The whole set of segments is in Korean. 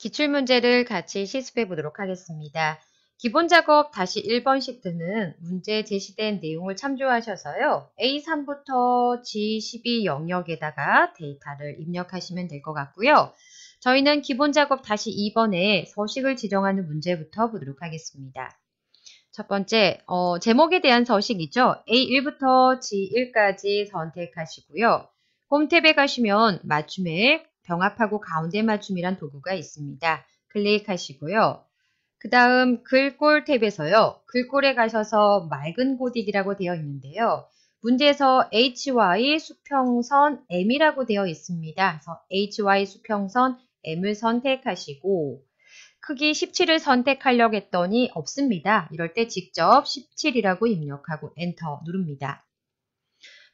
기출문제를 같이 실습해 보도록 하겠습니다. 기본 작업 다시 1번 씩트는 문제 제시된 내용을 참조하셔서요. A3부터 G12 영역에다가 데이터를 입력하시면 될 것 같고요. 저희는 기본 작업 다시 2번에 서식을 지정하는 문제부터 보도록 하겠습니다. 첫 번째, 어, 제목에 대한 서식이죠. A1부터 G1까지 선택하시고요. 홈 탭에 가시면 맞춤에 병합하고 가운데 맞춤이란 도구가 있습니다. 클릭하시고요. 그 다음 글꼴 탭에서요. 글꼴에 가셔서 맑은 고딕이라고 되어 있는데요. 문제에서 HY 수평선 M이라고 되어 있습니다. 그래서 HY 수평선 M을 선택하시고 크기 17을 선택하려고 했더니 없습니다. 이럴 때 직접 17이라고 입력하고 엔터 누릅니다.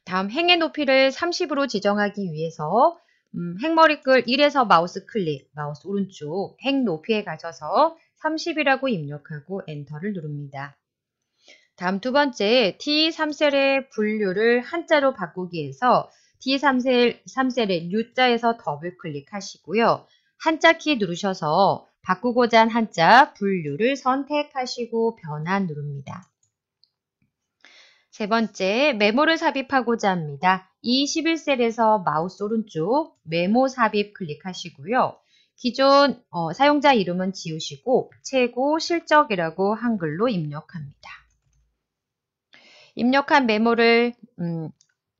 다음 행의 높이를 30으로 지정하기 위해서 음, 핵머리 글 1에서 마우스 클릭, 마우스 오른쪽 행 높이에 가셔서 30이라고 입력하고 엔터를 누릅니다. 다음 두 번째, T3셀의 분류를 한자로 바꾸기에서 T3셀, 3셀의 U자에서 더블 클릭하시고요. 한자 키 누르셔서 바꾸고자 한 한자 분류를 선택하시고 변환 누릅니다. 세 번째, 메모를 삽입하고자 합니다. 이 11셀에서 마우스 오른쪽 메모 삽입 클릭하시고요. 기존 어, 사용자 이름은 지우시고 최고 실적이라고 한글로 입력합니다. 입력한 메모를 음,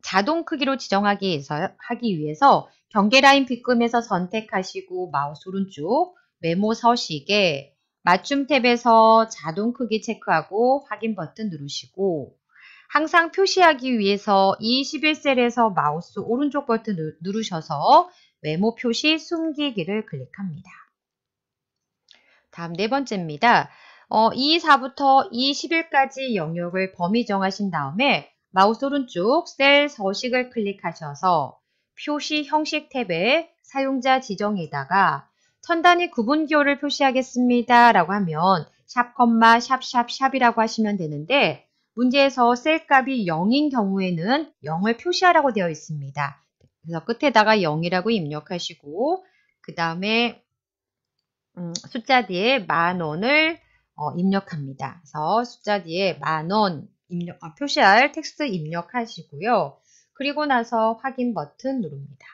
자동 크기로 지정하기 위해서, 하기 위해서 경계 라인 빗금에서 선택하시고 마우스 오른쪽 메모 서식에 맞춤 탭에서 자동 크기 체크하고 확인 버튼 누르시고 항상 표시하기 위해서 21셀에서 마우스 오른쪽 버튼 누르셔서 외모 표시 숨기기를 클릭합니다. 다음 네 번째입니다. 어, 24부터 21까지 영역을 범위 정하신 다음에 마우스 오른쪽 셀 서식을 클릭하셔서 표시 형식 탭에 사용자 지정에다가 천 단위 구분기호를 표시하겠습니다 라고 하면 샵, 콤마, 샵, 샵, 샵이라고 하시면 되는데 문제에서 셀 값이 0인 경우에는 0을 표시하라고 되어 있습니다. 그래서 끝에다가 0이라고 입력하시고 그 다음에 음, 숫자 뒤에 만 원을 어, 입력합니다. 그래서 숫자 뒤에 만원 입력 아, 표시할 텍스트 입력하시고요. 그리고 나서 확인 버튼 누릅니다.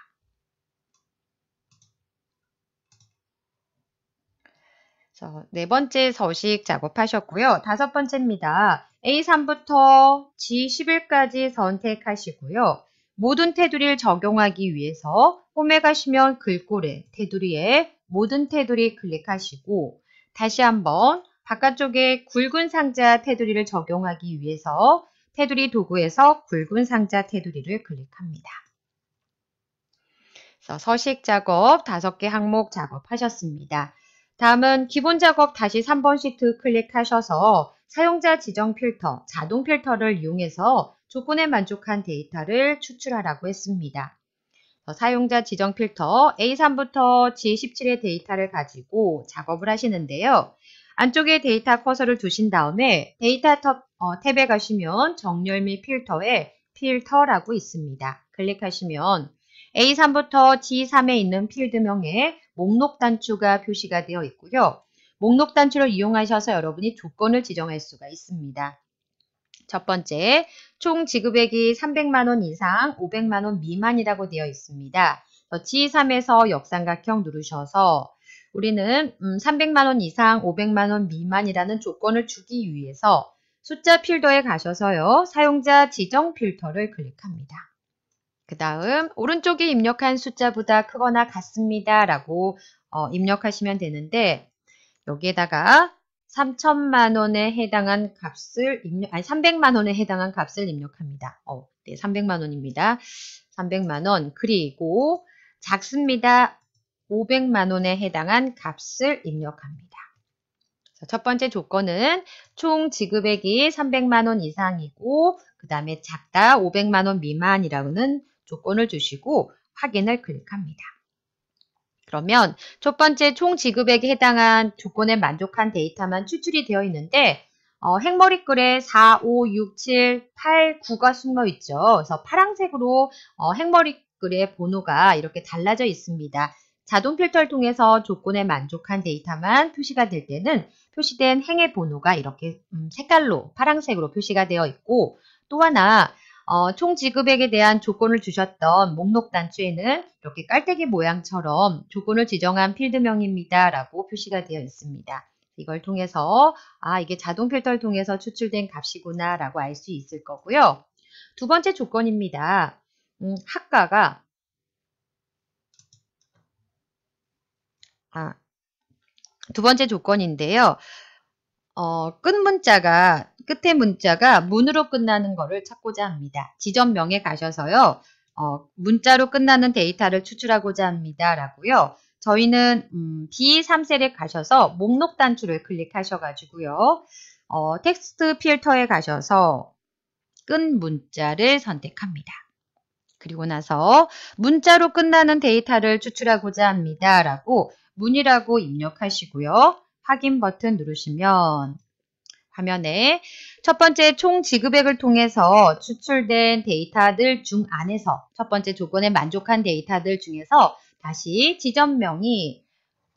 그래서 네 번째 서식 작업하셨고요. 다섯 번째입니다. A3부터 G11까지 선택하시고요. 모든 테두리를 적용하기 위해서 홈에 가시면 글꼴에 테두리에 모든 테두리 클릭하시고 다시 한번 바깥쪽에 굵은 상자 테두리를 적용하기 위해서 테두리 도구에서 굵은 상자 테두리를 클릭합니다. 서식 작업 다섯 개 항목 작업하셨습니다. 다음은 기본 작업 다시 3번 시트 클릭하셔서 사용자 지정 필터, 자동 필터를 이용해서 조건에 만족한 데이터를 추출하라고 했습니다. 사용자 지정 필터 A3부터 G17의 데이터를 가지고 작업을 하시는데요. 안쪽에 데이터 커서를 두신 다음에 데이터 탭, 어, 에 가시면 정렬 및 필터에 필터라고 있습니다. 클릭하시면 A3부터 G3에 있는 필드명에 목록 단추가 표시가 되어 있고요. 목록 단추를 이용하셔서 여러분이 조건을 지정할 수가 있습니다. 첫 번째, 총 지급액이 300만원 이상, 500만원 미만이라고 되어 있습니다. G3에서 역삼각형 누르셔서 우리는 300만원 음, 이상, 500만원 미만이라는 조건을 주기 위해서 숫자 필더에 가셔서요. 사용자 지정 필터를 클릭합니다. 그 다음 오른쪽에 입력한 숫자보다 크거나 같습니다 라고 어, 입력하시면 되는데 여기에다가 3천만 원에 해당한 값을 입력, 아니 300만 원에 해당한 값을 입력합니다. 어, 네, 300만 원입니다. 300만 원 그리고 작습니다. 500만 원에 해당한 값을 입력합니다. 첫 번째 조건은 총 지급액이 300만 원 이상이고 그 다음에 작다 500만 원 미만이라는 조건을 주시고 확인을 클릭합니다. 그러면 첫 번째 총 지급액에 해당한 조건에 만족한 데이터만 추출이 되어 있는데 어, 행머리 글에 4, 5, 6, 7, 8, 9가 숨어 있죠. 그래서 파란색으로 어, 행머리 글의 번호가 이렇게 달라져 있습니다. 자동 필터를 통해서 조건에 만족한 데이터만 표시가 될 때는 표시된 행의 번호가 이렇게 음, 색깔로 파란색으로 표시가 되어 있고 또 하나 어, 총 지급액에 대한 조건을 주셨던 목록 단추에는 이렇게 깔때기 모양처럼 조건을 지정한 필드명입니다. 라고 표시가 되어 있습니다. 이걸 통해서 아 이게 자동 필터를 통해서 추출된 값이구나 라고 알 수 있을 거고요. 두 번째 조건입니다. 음, 학과가 아, 두 번째 조건인데요. 어, 끝 문자가 끝에 문자가 문으로 끝나는 거를 찾고자 합니다. 지점명에 가셔서요. 어, 문자로 끝나는 데이터를 추출하고자 합니다. 라고요. 저희는 음, B3셀에 가셔서 목록 단추를 클릭하셔가지고요. 어, 텍스트 필터에 가셔서 끈 문자를 선택합니다. 그리고 나서 문자로 끝나는 데이터를 추출하고자 합니다. 라고 문이라고 입력하시고요. 확인 버튼 누르시면 화면에 첫 번째 총 지급액을 통해서 추출된 데이터들 중 안에서 첫 번째 조건에 만족한 데이터들 중에서 다시 지점명이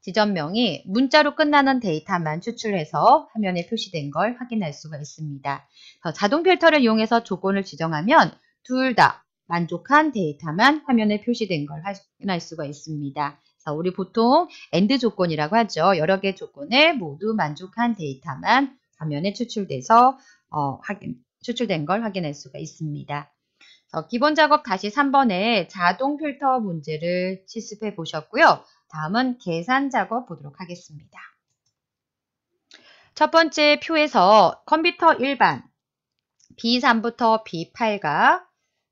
지점명이 문자로 끝나는 데이터만 추출해서 화면에 표시된 걸 확인할 수가 있습니다. 자동 필터를 이용해서 조건을 지정하면 둘 다 만족한 데이터만 화면에 표시된 걸 확인할 수가 있습니다. 우리 보통 엔드 조건이라고 하죠. 여러 개 조건에 모두 만족한 데이터만 화면에 추출돼서 어, 확인, 추출된 걸 확인할 수가 있습니다. 기본 작업 다시 3번에 자동 필터 문제를 실습해 보셨고요. 다음은 계산 작업 보도록 하겠습니다. 첫 번째 표에서 컴퓨터 일반 B3부터 B8가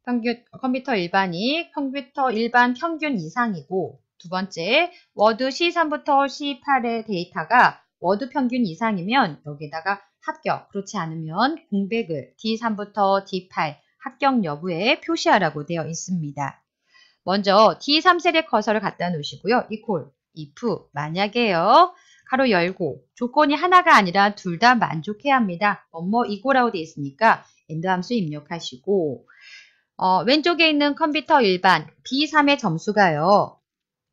평균, 컴퓨터 일반이 컴퓨터 일반 평균 이상이고 두 번째 워드 C3부터 C8의 데이터가 워드 평균 이상이면 여기다가 에 합격, 그렇지 않으면 공백을 D3부터 D8 합격 여부에 표시하라고 되어 있습니다. 먼저 D3셀에 커서를 갖다 놓으시고요. equal, if, 만약에요. 가로 열고 조건이 하나가 아니라 둘 다 만족해야 합니다. 뭐뭐 a l 하고 되어 있으니까 end 함수 입력하시고 어, 왼쪽에 있는 컴퓨터 일반 B3의 점수가요.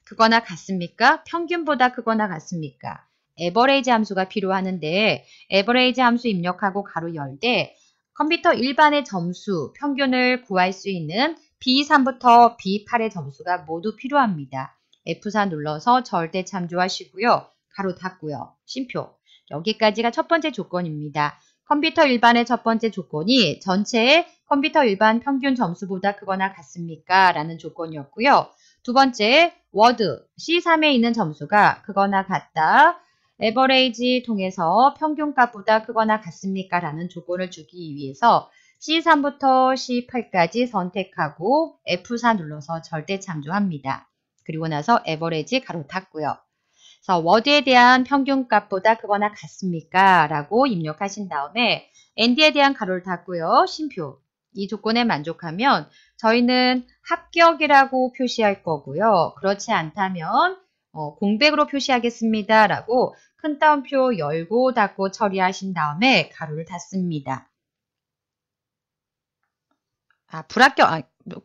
그거나 같습니까? 평균보다 그거나 같습니까? 에버레이지 함수가 필요하는데 에버레이지 함수 입력하고 가로 열때 컴퓨터 일반의 점수 평균을 구할 수 있는 B3부터 B8의 점수가 모두 필요합니다. F4 눌러서 절대 참조하시고요. 가로 닫고요. 심표. 여기까지가 첫 번째 조건입니다. 컴퓨터 일반의 첫 번째 조건이 전체의 컴퓨터 일반 평균 점수보다 크거나 같습니까? 라는 조건이었고요. 두 번째, 워드 C3에 있는 점수가 크거나 같다. 에버레이지 통해서 평균값보다 크거나 같습니까? 라는 조건을 주기 위해서 C3부터 C8까지 선택하고 F4 눌러서 절대 참조합니다. 그리고 나서 에버레이지 가로 닫고요 그래서 워드에 대한 평균값보다 크거나 같습니까? 라고 입력하신 다음에 ND에 대한 가로를 닫고요. 심표. 이 조건에 만족하면 저희는 합격이라고 표시할 거고요. 그렇지 않다면 어, 공백으로 표시하겠습니다. 라고 큰 따옴표 열고 닫고 처리하신 다음에 가로를 닫습니다. 아, 불합격, 아,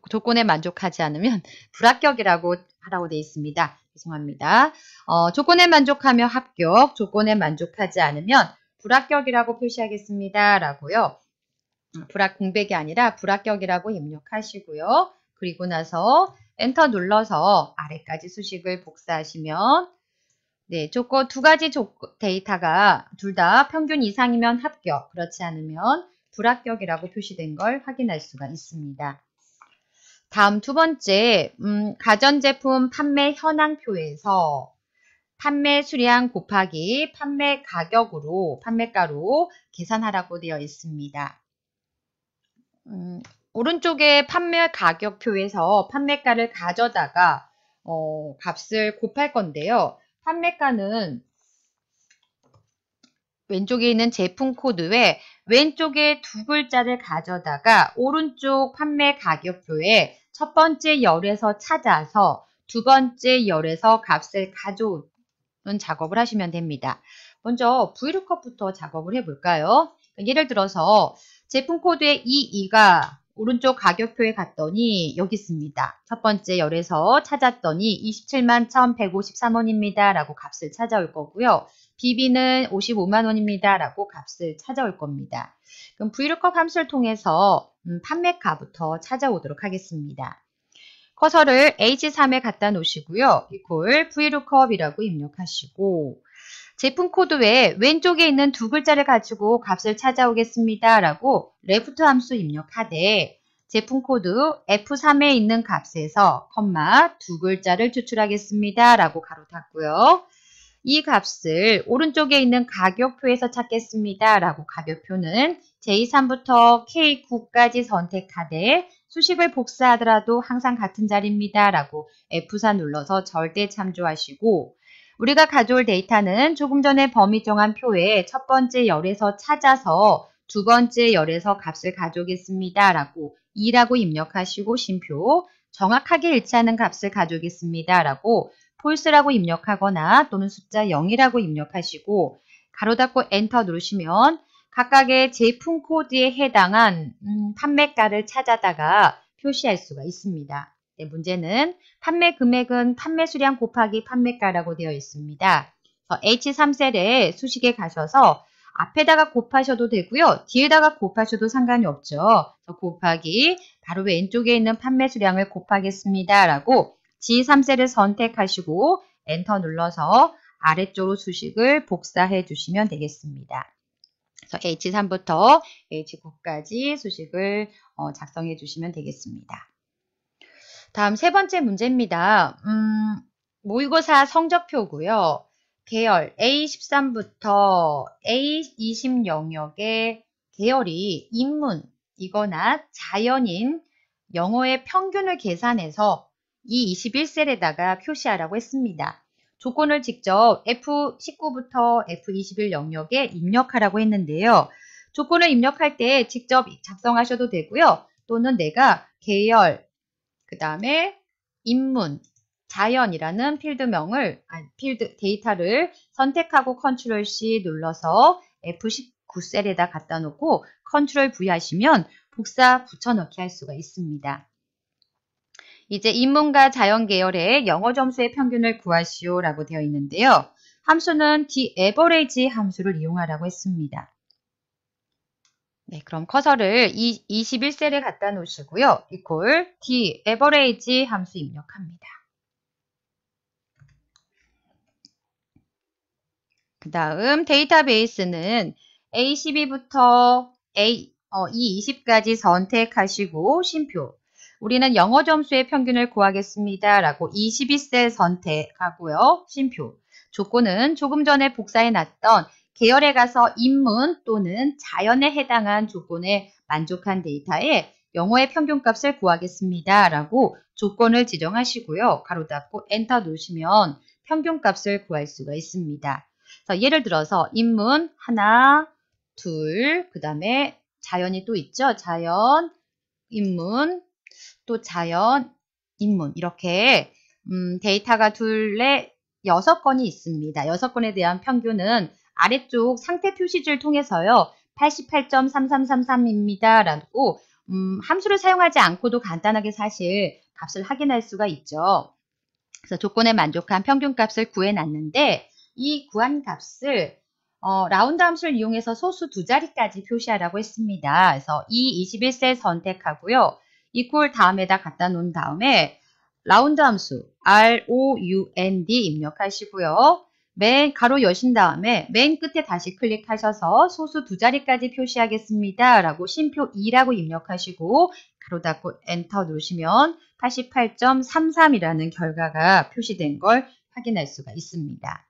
조건에 만족하지 않으면 불합격이라고 하라고 되어 있습니다. 죄송합니다. 어, 조건에 만족하며 합격, 조건에 만족하지 않으면 불합격이라고 표시하겠습니다. 라고요. 음, 불합 공백이 아니라 불합격이라고 입력하시고요. 그리고 나서 엔터 눌러서 아래까지 수식을 복사하시면 네, 조건 두 가지 조건, 데이터가 둘 다 평균 이상이면 합격, 그렇지 않으면 불합격이라고 표시된 걸 확인할 수가 있습니다. 다음 두 번째, 음, 가전제품 판매 현황표에서 판매 수량 곱하기 판매 가격으로 판매가로 계산하라고 되어 있습니다. 음, 오른쪽에 판매 가격표에서 판매가를 가져다가 어, 값을 곱할 건데요. 판매가는 왼쪽에 있는 제품 코드 에 왼쪽에 두 글자를 가져다가 오른쪽 판매 가격표에 첫 번째 열에서 찾아서 두 번째 열에서 값을 가져오는 작업을 하시면 됩니다. 먼저 VLOOKUP부터 작업을 해볼까요? 그러니까 예를 들어서 제품 코드의 e 2가 오른쪽 가격표에 갔더니 여기 있습니다. 첫 번째 열에서 찾았더니 27만 1153원입니다. 라고 값을 찾아올 거고요. 비비는 55만원입니다. 라고 값을 찾아올 겁니다. 그럼 VLOOKUP 함수를 통해서 음, 판매가부터 찾아오도록 하겠습니다. 커서를 H3에 갖다 놓으시고요. 이퀄 VLOOKUP이라고 입력하시고 제품 코드 외에 왼쪽에 있는 두 글자를 가지고 값을 찾아오겠습니다. 라고 left 함수 입력하되 제품 코드 F3에 있는 값에서 컴마 두 글자를 추출하겠습니다. 라고 가로 닫고요. 이 값을 오른쪽에 있는 가격표에서 찾겠습니다. 라고 가격표는 J3부터 K9까지 선택하되 수식을 복사하더라도 항상 같은 자리입니다. 라고 F4 눌러서 절대 참조하시고 우리가 가져올 데이터는 조금 전에 범위 정한 표에 첫 번째 열에서 찾아서 두 번째 열에서 값을 가져오겠습니다. 라고 2라고 입력하시고 심표 정확하게 일치하는 값을 가져오겠습니다. 라고 폴스라고 입력하거나 또는 숫자 0이라고 입력하시고 가로 닫고 엔터 누르시면 각각의 제품 코드에 해당한 음, 판매가를 찾아다가 표시할 수가 있습니다. 네, 문제는 판매 금액은 판매 수량 곱하기 판매가라고 되어 있습니다. h 3셀에 수식에 가셔서 앞에다가 곱하셔도 되고요. 뒤에다가 곱하셔도 상관이 없죠. 곱하기 바로 왼쪽에 있는 판매 수량을 곱하겠습니다. 라고 G3셀을 선택하시고 엔터 눌러서 아래쪽으로 수식을 복사해 주시면 되겠습니다. 그래서 H3부터 H9까지 수식을 어, 작성해 주시면 되겠습니다. 다음 세 번째 문제입니다. 음, 모의고사 성적표고요. 계열 A13부터 A20 영역의 계열이 인문, 이거나 자연인, 영어의 평균을 계산해서 e 이 21셀에다가 표시하라고 했습니다. 조건을 직접 F19부터 F21 영역에 입력하라고 했는데요. 조건을 입력할 때 직접 작성하셔도 되고요. 또는 내가 계열, 그 다음에 인문, 자연이라는 필드명을, 아니, 필드 데이터를 선택하고 컨트롤 C 눌러서 F19 셀에다 갖다 놓고 컨트롤 V 하시면 복사 붙여넣기 할 수가 있습니다. 이제 인문과 자연 계열의 영어 점수의 평균을 구하시오 라고 되어 있는데요. 함수는 the a v e r a g e 함수를 이용하라고 했습니다. 네, 그럼 커서를 2, 1셀에 갖다 놓으시고요. equal d average 함수 입력합니다. 그 다음 데이터베이스는 A12부터 A, 어, E20까지 선택하시고 심표 우리는 영어 점수의 평균을 구하겠습니다. 라고 22셀 선택하고요. 심표 조건은 조금 전에 복사해 놨던 계열에 가서 인문 또는 자연에 해당한 조건에 만족한 데이터에 영어의 평균값을 구하겠습니다. 라고 조건을 지정하시고요. 가로 닫고 엔터 놓으시면 평균값을 구할 수가 있습니다. 예를 들어서 인문 하나, 둘, 그 다음에 자연이 또 있죠. 자연, 인문, 또 자연, 인문 이렇게 음, 데이터가 둘레 여섯 건이 있습니다. 여섯 건에 대한 평균은 아래쪽 상태 표시줄 통해서요. 88.3333입니다. 라고 음, 함수를 사용하지 않고도 간단하게 사실 값을 확인할 수가 있죠. 그래서 조건에 만족한 평균값을 구해놨는데 이 구한 값을 어, 라운드 함수를 이용해서 소수 두 자리까지 표시하라고 했습니다. 그래서 이 21셀 선택하고요. 이퀄 다음에다 갖다 놓은 다음에 라운드 함수 round 입력하시고요. 맨 가로 여신 다음에 맨 끝에 다시 클릭하셔서 소수 두 자리까지 표시하겠습니다. 라고 심표 2라고 입력하시고 가로 닫고 엔터 누르시면 88.33이라는 결과가 표시된 걸 확인할 수가 있습니다.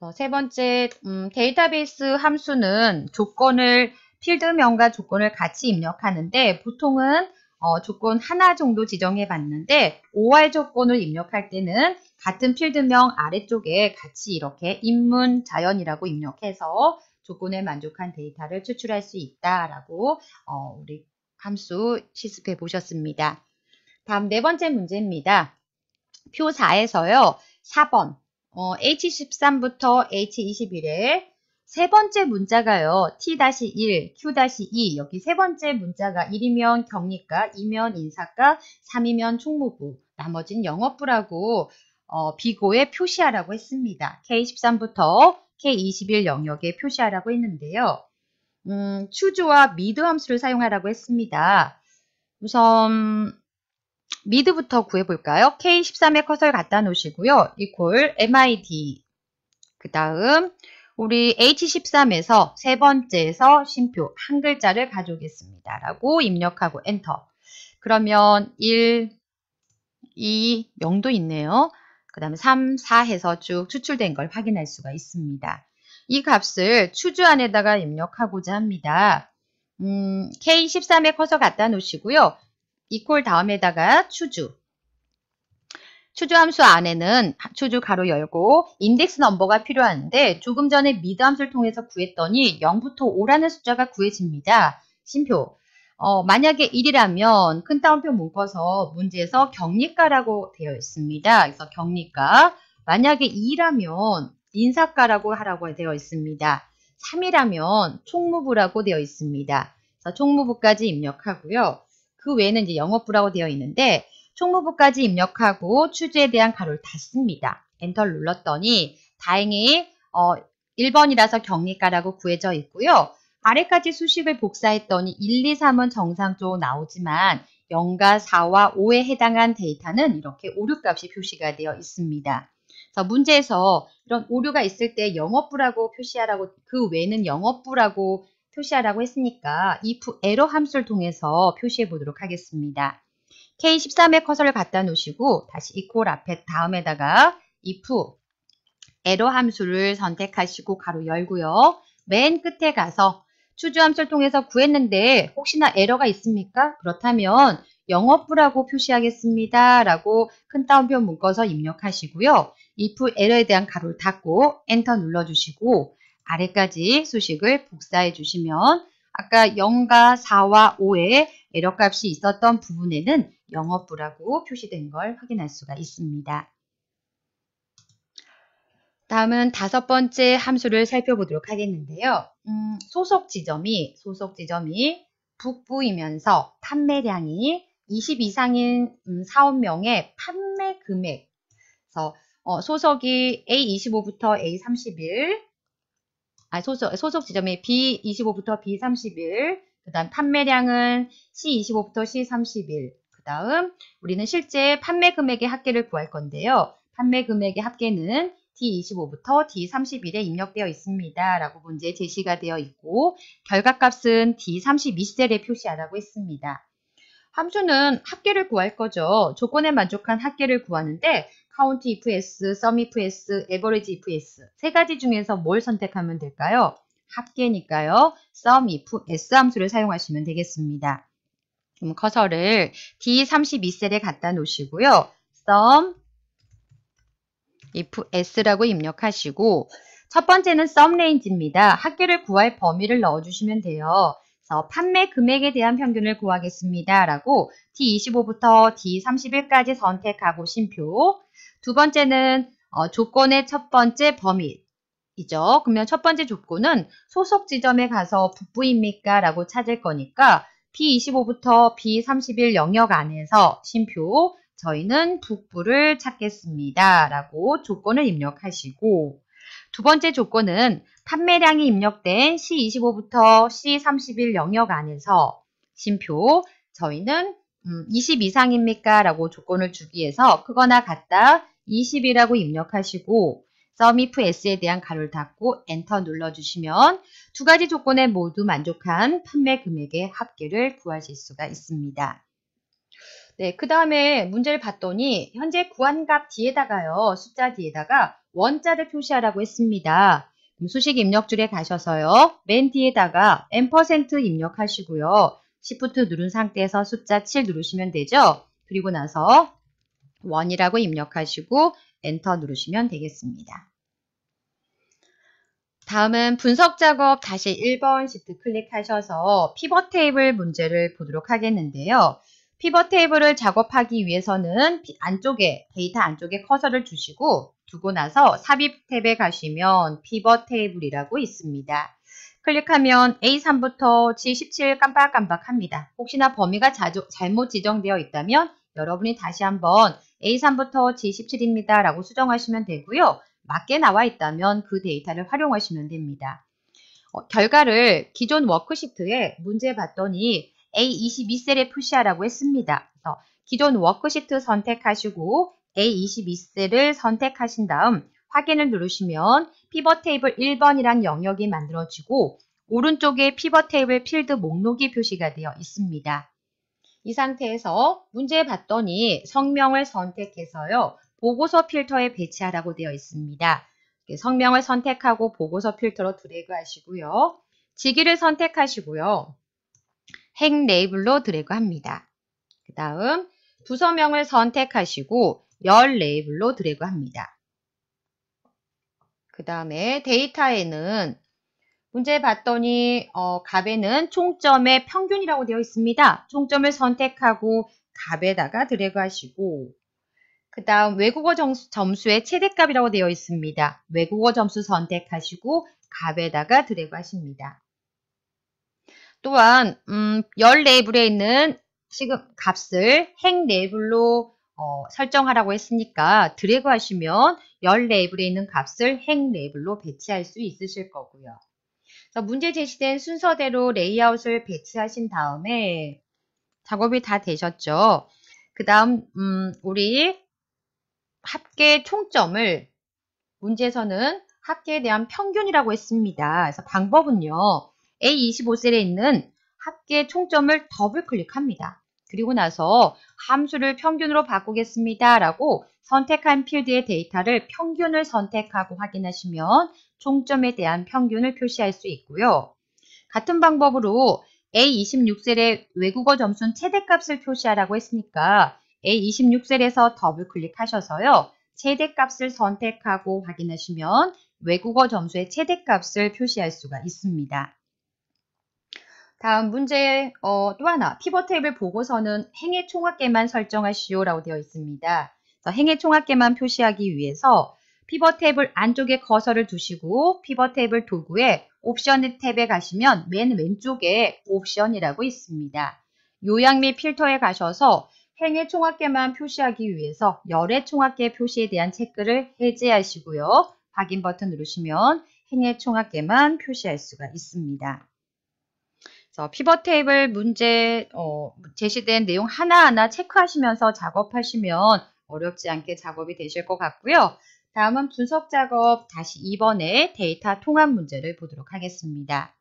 어, 세 번째 음, 데이터베이스 함수는 조건을 필드명과 조건을 같이 입력하는데 보통은 어, 조건 하나 정도 지정해 봤는데 OR 조건을 입력할 때는 같은 필드명 아래쪽에 같이 이렇게 인문, 자연이라고 입력해서 조건에 만족한 데이터를 추출할 수 있다라고 어, 우리 함수 시습해 보셨습니다. 다음 네 번째 문제입니다. 표 4에서요. 4번 어, H13부터 H21에 세 번째 문자가요. T-1, Q-2 여기 세 번째 문자가 1이면 경리가, 2면 인사가, 3이면 총무부, 나머진 영업부라고 어, 비고에 표시하라고 했습니다. K13부터 K21 영역에 표시하라고 했는데요. 음, 추조와 미드 함수를 사용하라고 했습니다. 우선 미드부터 구해볼까요? k 1 3의 커서를 갖다 놓으시고요. equal MID 그 다음 우리 H13에서 세 번째에서 쉼표 한 글자를 가져오겠습니다. 라고 입력하고 엔터 그러면 1, 2, 0도 있네요. 그 다음에 3, 4에서쭉 추출된 걸 확인할 수가 있습니다. 이 값을 추주 안에다가 입력하고자 합니다. 음, K13에 커서 갖다 놓으시고요. 이퀄 다음에다가 추주. 추주 함수 안에는 추주 가로 열고 인덱스 넘버가 필요한데 조금 전에 미드 함수를 통해서 구했더니 0부터 5라는 숫자가 구해집니다. 심표. 어, 만약에 1이라면 큰 따옴표 묶어서 문제에서 격리가라고 되어 있습니다. 그래서 격리가 만약에 2라면 인사가라고 하라고 되어 있습니다. 3이라면 총무부라고 되어 있습니다. 그래서 총무부까지 입력하고요. 그 외에는 이제 영업부라고 되어 있는데 총무부까지 입력하고 취제에 대한 가로를 닫습니다. 엔터를 눌렀더니 다행히 어, 1번이라서 격리가라고 구해져 있고요. 아래까지 수식을 복사했더니 1, 2, 3은 정상적으로 나오지만 0과 4와 5에 해당한 데이터는 이렇게 오류값이 표시가 되어 있습니다. 자, 문제에서 이런 오류가 있을 때 영업부라고 표시하라고 그 외에는 영업부라고 표시하라고 했으니까 if error 함수를 통해서 표시해 보도록 하겠습니다. k 1 3의 커서를 갖다 놓으시고 다시 equal 앞에 다음에다가 if error 함수를 선택하시고 가로 열고요. 맨 끝에 가서 추주함수를 통해서 구했는데 혹시나 에러가 있습니까? 그렇다면 영업부라고 표시하겠습니다. 라고 큰 따옴표 묶어서 입력하시고요. if 에러에 대한 가로를 닫고 엔터 눌러주시고 아래까지 수식을 복사해 주시면 아까 0과 4와 5의 에러 값이 있었던 부분에는 영업부라고 표시된 걸 확인할 수가 있습니다. 다음은 다섯 번째 함수를 살펴보도록 하겠는데요. 음, 소속 지점이 소속 지점이 북부이면서 판매량이 20 이상인 음, 사업명의 판매 금액. 그래서 어, 소속이 A25부터 A31, 아, 소속, 소속 지점이 B25부터 B31, 그 다음 판매량은 C25부터 C31, 그 다음 우리는 실제 판매 금액의 합계를 구할 건데요. 판매 금액의 합계는 D25부터 D31에 입력되어 있습니다. 라고 문제에 제시가 되어 있고 결과값은 D32셀에 표시하라고 했습니다. 함수는 합계를 구할 거죠. 조건에 만족한 합계를 구하는데 count ifs, sum ifs, average ifs 세 가지 중에서 뭘 선택하면 될까요? 합계니까요. sum if s 함수를 사용하시면 되겠습니다. 그럼 커서를 D32셀에 갖다 놓으시고요. sum if s라고 입력하시고 첫 번째는 썸레인지입니다. 학교를 구할 범위를 넣어주시면 돼요. 그래서 판매 금액에 대한 평균을 구하겠습니다. 라고 D25부터 D31까지 선택하고 심표 두 번째는 어, 조건의 첫 번째 범위 이죠. 그러면 첫 번째 조건은 소속 지점에 가서 부부입니까 라고 찾을 거니까 B25부터 B31 영역 안에서 심표 저희는 북부를 찾겠습니다. 라고 조건을 입력하시고 두 번째 조건은 판매량이 입력된 C25부터 C31 영역 안에서 심표 저희는 20 음, 이상입니까? 라고 조건을 주기 위해서 크거나 같다 20이라고 입력하시고 서미프 S에 대한 가로를 닫고 엔터 눌러주시면 두 가지 조건에 모두 만족한 판매 금액의 합계를 구하실 수가 있습니다. 네, 그 다음에 문제를 봤더니 현재 구한값 뒤에다가요. 숫자 뒤에다가 원자를 표시하라고 했습니다. 수식 입력줄에 가셔서요. 맨 뒤에다가 m% 입력하시고요. 시프트 누른 상태에서 숫자 7 누르시면 되죠. 그리고 나서 원이라고 입력하시고 엔터 누르시면 되겠습니다. 다음은 분석 작업 다시 1번 시트 클릭하셔서 피벗 테이블 문제를 보도록 하겠는데요. 피벗 테이블을 작업하기 위해서는 안쪽에 데이터 안쪽에 커서를 주시고 두고 나서 삽입 탭에 가시면 피벗 테이블이라고 있습니다. 클릭하면 A3부터 G17 깜빡깜빡합니다. 혹시나 범위가 자주, 잘못 지정되어 있다면 여러분이 다시 한번 A3부터 G17입니다 라고 수정하시면 되고요. 맞게 나와 있다면 그 데이터를 활용하시면 됩니다. 어, 결과를 기존 워크시트에 문제 봤더니 A22셀에 푸시하라고 했습니다. 그래서 기존 워크시트 선택하시고 A22셀을 선택하신 다음 확인을 누르시면 피벗 테이블 1번이란 영역이 만들어지고 오른쪽에 피벗 테이블 필드 목록이 표시가 되어 있습니다. 이 상태에서 문제 봤더니 성명을 선택해서요. 보고서 필터에 배치하라고 되어 있습니다. 성명을 선택하고 보고서 필터로 드래그 하시고요. 직위를 선택하시고요. 행 레이블로 드래그 합니다. 그 다음 부서명을 선택하시고 열 레이블로 드래그 합니다. 그 다음에 데이터에는 문제 봤더니 어, 값에는 총점의 평균이라고 되어 있습니다. 총점을 선택하고 값에다가 드래그 하시고 그 다음 외국어 점수, 점수의 최대값이라고 되어 있습니다. 외국어 점수 선택하시고 값에다가 드래그 하십니다. 또한 음, 열 레이블에 있는 지금 값을 행 레이블로 어, 설정하라고 했으니까 드래그 하시면 열 레이블에 있는 값을 행 레이블로 배치할 수 있으실 거고요. 그래서 문제 제시된 순서대로 레이아웃을 배치하신 다음에 작업이 다 되셨죠. 그 다음 음, 우리 합계 총점을 문제에서는 합계에 대한 평균이라고 했습니다. 그래서 방법은요. A25셀에 있는 합계 총점을 더블 클릭합니다. 그리고 나서 함수를 평균으로 바꾸겠습니다. 라고 선택한 필드의 데이터를 평균을 선택하고 확인하시면 총점에 대한 평균을 표시할 수 있고요. 같은 방법으로 A26셀의 외국어 점수는 최대값을 표시하라고 했으니까 A26셀에서 더블 클릭하셔서요. 최대값을 선택하고 확인하시면 외국어 점수의 최대값을 표시할 수가 있습니다. 다음 문제 어, 또 하나 피벗 테이블 보고서는 행의 총합계만 설정하시오 라고 되어 있습니다. 행의 총합계만 표시하기 위해서 피벗 테이블 안쪽에 거서를 두시고 피벗 테이블 도구에 옵션 탭에 가시면 맨 왼쪽에 옵션이라고 있습니다. 요약 및 필터에 가셔서 행의 총합계만 표시하기 위해서 열의 총합계 표시에 대한 체크를 해제하시고요. 확인 버튼 누르시면 행의 총합계만 표시할 수가 있습니다. 그래서 어, 피벗 테이블 문제 어, 제시된 내용 하나하나 체크하시면서 작업하시면 어렵지 않게 작업이 되실 것 같고요. 다음은 분석 작업 다시 2번의 데이터 통합 문제를 보도록 하겠습니다.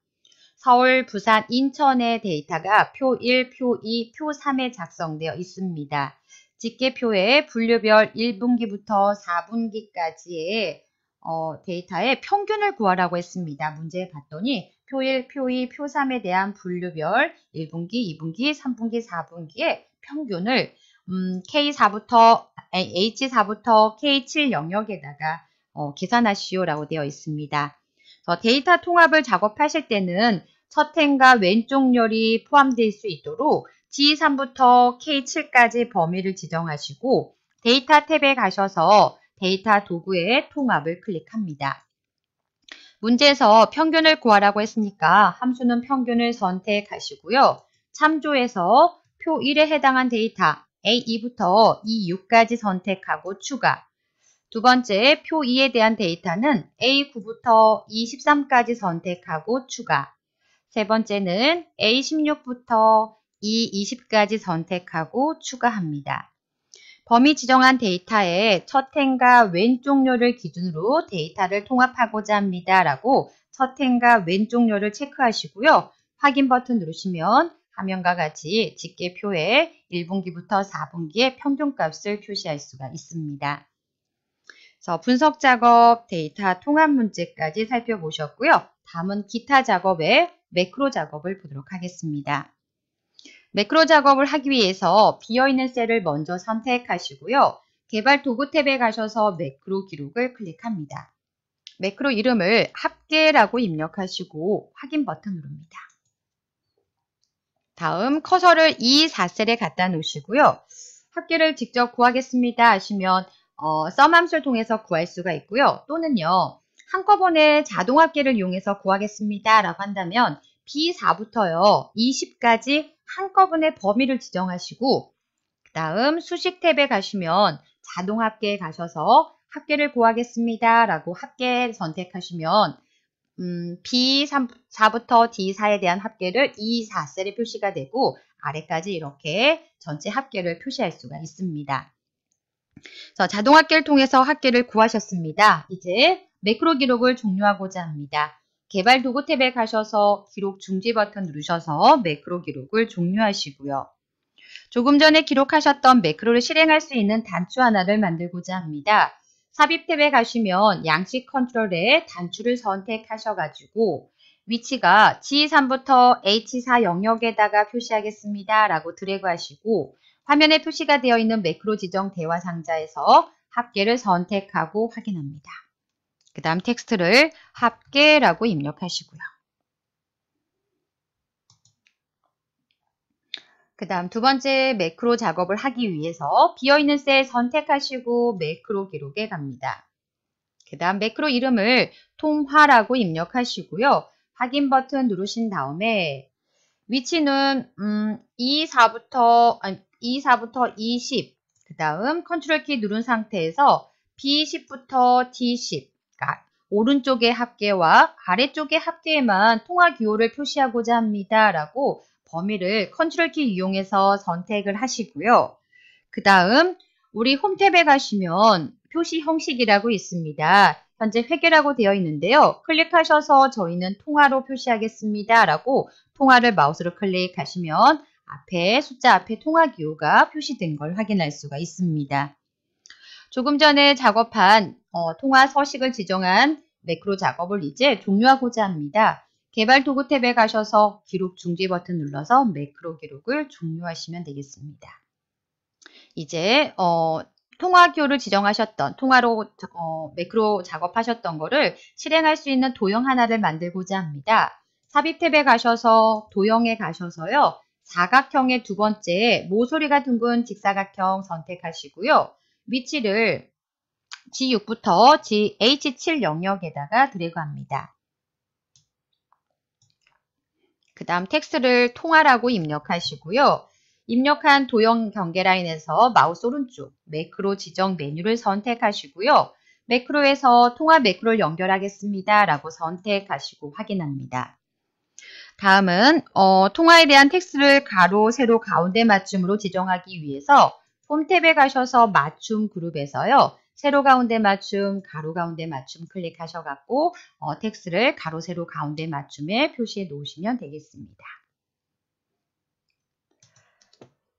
서울, 부산, 인천의 데이터가 표 1, 표 2, 표 3에 작성되어 있습니다. 직계표에 분류별 1분기부터 4분기까지의 어, 데이터의 평균을 구하라고 했습니다. 문제 봤더니 표 1, 표 2, 표 3에 대한 분류별 1분기, 2분기, 3분기, 4분기의 평균을 음, K4부터 H4부터 K7 영역에다가 어, 계산하시오라고 되어 있습니다. 데이터 통합을 작업하실 때는 첫 행과 왼쪽 열이 포함될 수 있도록 G3부터 K7까지 범위를 지정하시고 데이터 탭에 가셔서 데이터 도구의 통합을 클릭합니다. 문제에서 평균을 구하라고 했으니까 함수는 평균을 선택하시고요. 참조에서 표 1에 해당한 데이터 A2부터 E6까지 선택하고 추가 두 번째, 표 2에 대한 데이터는 A9부터 E13까지 선택하고 추가 세 번째는 A16부터 E20까지 선택하고 추가합니다. 범위 지정한 데이터의 첫 행과 왼쪽 열을 기준으로 데이터를 통합하고자 합니다. 라고 첫 행과 왼쪽 열을 체크하시고요. 확인 버튼 누르시면 화면과 같이 집계표에 1분기부터 4분기의 평균값을 표시할 수가 있습니다. 그래서 분석 작업, 데이터 통합 문제까지 살펴보셨고요. 다음은 기타 작업의 매크로 작업을 보도록 하겠습니다. 매크로 작업을 하기 위해서 비어있는 셀을 먼저 선택하시고요. 개발 도구 탭에 가셔서 매크로 기록을 클릭합니다. 매크로 이름을 합계라고 입력하시고 확인 버튼 누릅니다. 다음 커서를 이 4셀에 갖다 놓으시고요. 합계를 직접 구하겠습니다 하시면 어, 썸함수를 통해서 구할 수가 있고요. 또는요. 한꺼번에 자동합계를 이용해서 구하겠습니다 라고 한다면 B4부터요. 20까지 한꺼번에 범위를 지정하시고 그 다음 수식 탭에 가시면 자동합계에 가셔서 합계를 구하겠습니다. 라고 합계 를 선택하시면 음, B4부터 D4에 대한 합계를 E4 셀에 표시가 되고 아래까지 이렇게 전체 합계를 표시할 수가 있습니다. 자, 자동 합계를 통해서 합계를 구하셨습니다. 이제 매크로 기록을 종료하고자 합니다. 개발 도구 탭에 가셔서 기록 중지 버튼 누르셔서 매크로 기록을 종료하시고요. 조금 전에 기록하셨던 매크로를 실행할 수 있는 단추 하나를 만들고자 합니다. 삽입 탭에 가시면 양식 컨트롤에 단추를 선택하셔가지고 위치가 G3부터 H4 영역에다가 표시하겠습니다. 라고 드래그 하시고 화면에 표시가 되어 있는 매크로 지정 대화 상자에서 합계를 선택하고 확인합니다. 그 다음 텍스트를 합계라고 입력하시고요. 그 다음 두 번째 매크로 작업을 하기 위해서 비어있는 셀 선택하시고 매크로 기록에 갑니다. 그 다음 매크로 이름을 통화라고 입력하시고요. 확인 버튼 누르신 다음에 위치는 음, 24부터 아니, 24부터 20, 그 다음 컨트롤 키 누른 상태에서 B10부터 D10, 오른쪽의 합계와 아래쪽의 합계에만 통화 기호를 표시하고자 합니다. 라고 범위를 컨트롤 키 이용해서 선택을 하시고요. 그 다음 우리 홈탭에 가시면 표시 형식이라고 있습니다. 현재 회계라고 되어 있는데요. 클릭하셔서 저희는 통화로 표시하겠습니다. 라고 통화를 마우스로 클릭하시면 앞에 숫자 앞에 통화 기호가 표시된 걸 확인할 수가 있습니다. 조금 전에 작업한 어, 통화 서식을 지정한 매크로 작업을 이제 종료하고자 합니다. 개발 도구 탭에 가셔서 기록 중지 버튼 눌러서 매크로 기록을 종료하시면 되겠습니다. 이제 어, 통화교를 지정하셨던 통화로 어, 매크로 작업하셨던 거를 실행할 수 있는 도형 하나를 만들고자 합니다. 삽입 탭에 가셔서 도형에 가셔서요. 사각형의 두 번째 모서리가 둥근 직사각형 선택하시고요. 위치를 G6부터 GH7 영역에다가 드래그합니다그 다음 텍스트를 통화라고 입력하시고요. 입력한 도형 경계 라인에서 마우스 오른쪽 매크로 지정 메뉴를 선택하시고요. 매크로에서 통화 매크로를 연결하겠습니다. 라고 선택하시고 확인합니다. 다음은 어, 통화에 대한 텍스트를 가로, 세로, 가운데 맞춤으로 지정하기 위해서 폼 탭에 가셔서 맞춤 그룹에서요. 세로 가운데 맞춤, 가로 가운데 맞춤 클릭하셔갖고 어, 텍스트를 가로 세로 가운데 맞춤에 표시해 놓으시면 되겠습니다.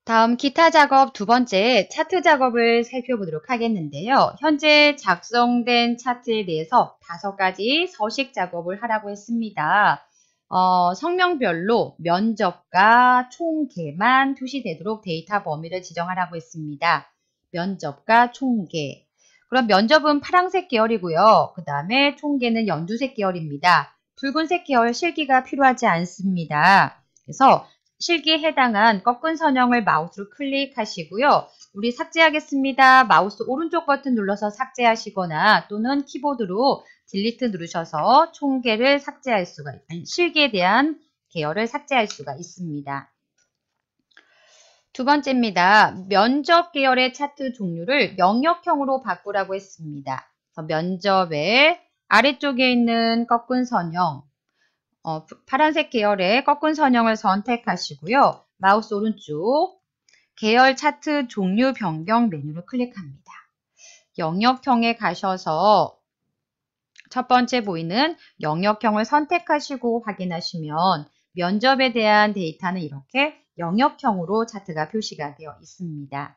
다음 기타 작업 두 번째 차트 작업을 살펴보도록 하겠는데요. 현재 작성된 차트에 대해서 다섯 가지 서식 작업을 하라고 했습니다. 어, 성명별로 면접과 총계만 표시되도록 데이터 범위를 지정하라고 했습니다. 면접과 총계, 그럼 면접은 파랑색 계열이고요. 그 다음에 총계는 연두색 계열입니다. 붉은색 계열 실기가 필요하지 않습니다. 그래서 실기에 해당한 꺾은 선형을 마우스로 클릭하시고요. 우리 삭제하겠습니다. 마우스 오른쪽 버튼 눌러서 삭제하시거나 또는 키보드로 딜리트 누르셔서 총계를 삭제할 수가, 실기에 대한 계열을 삭제할 수가 있습니다. 두 번째입니다. 면접 계열의 차트 종류를 영역형으로 바꾸라고 했습니다. 면접의 아래쪽에 있는 꺾은 선형, 어, 파란색 계열의 꺾은 선형을 선택하시고요. 마우스 오른쪽 계열 차트 종류 변경 메뉴를 클릭합니다. 영역형에 가셔서 첫 번째 보이는 영역형을 선택하시고 확인하시면 면접에 대한 데이터는 이렇게 영역형으로 차트가 표시가 되어 있습니다.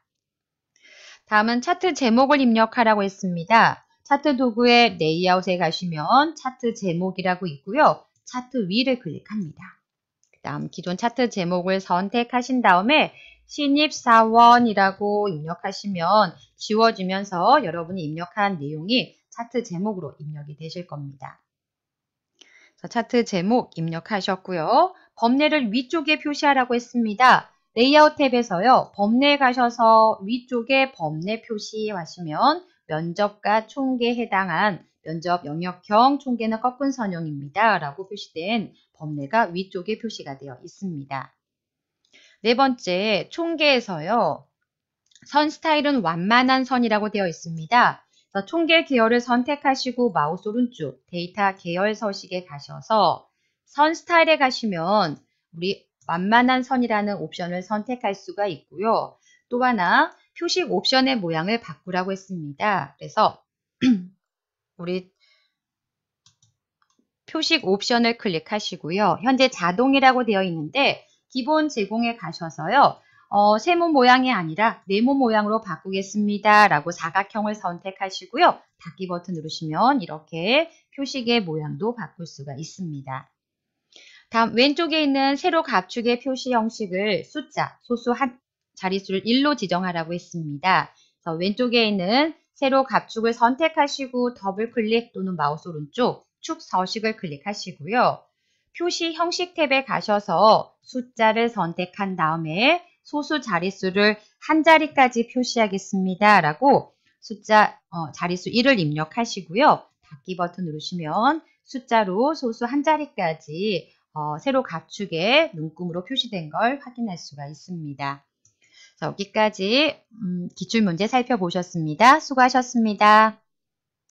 다음은 차트 제목을 입력하라고 했습니다. 차트 도구의 레이아웃에 가시면 차트 제목이라고 있고요. 차트 위를 클릭합니다. 그 다음 기존 차트 제목을 선택하신 다음에 신입사원이라고 입력하시면 지워지면서 여러분이 입력한 내용이 차트 제목으로 입력이 되실 겁니다. 차트 제목 입력하셨고요. 범례를 위쪽에 표시하라고 했습니다. 레이아웃 탭에서요. 범례 가셔서 위쪽에 범례 표시하시면 면접과 총계에 해당한 면접 영역형 총계는 꺾은 선형입니다. 라고 표시된 범례가 위쪽에 표시가 되어 있습니다. 네 번째, 총계에서요. 선 스타일은 완만한 선이라고 되어 있습니다. 총계 계열을 선택하시고 마우스 오른쪽 데이터 계열 서식에 가셔서 선 스타일에 가시면 우리 완만한 선이라는 옵션을 선택할 수가 있고요. 또 하나 표식 옵션의 모양을 바꾸라고 했습니다. 그래서 우리 표식 옵션을 클릭하시고요. 현재 자동이라고 되어 있는데 기본 제공에 가셔서요. 어, 세모 모양이 아니라 네모 모양으로 바꾸겠습니다. 라고 사각형을 선택하시고요. 닫기 버튼 누르시면 이렇게 표식의 모양도 바꿀 수가 있습니다. 다음 왼쪽에 있는 세로 가축의 표시 형식을 숫자, 소수 한 자릿수를 1로 지정하라고 했습니다. 그래서 왼쪽에 있는 세로 가축을 선택하시고 더블 클릭 또는 마우스 오른쪽 축 서식을 클릭하시고요. 표시 형식 탭에 가셔서 숫자를 선택한 다음에 소수 자릿수를 한 자리까지 표시하겠습니다. 라고 숫자 어, 자릿수 1을 입력하시고요. 닫기 버튼 누르시면 숫자로 소수 한 자리까지 어, 새로 가축의 눈금으로 표시된 걸 확인할 수가 있습니다. 여기까지 음, 기출문제 살펴보셨습니다. 수고하셨습니다.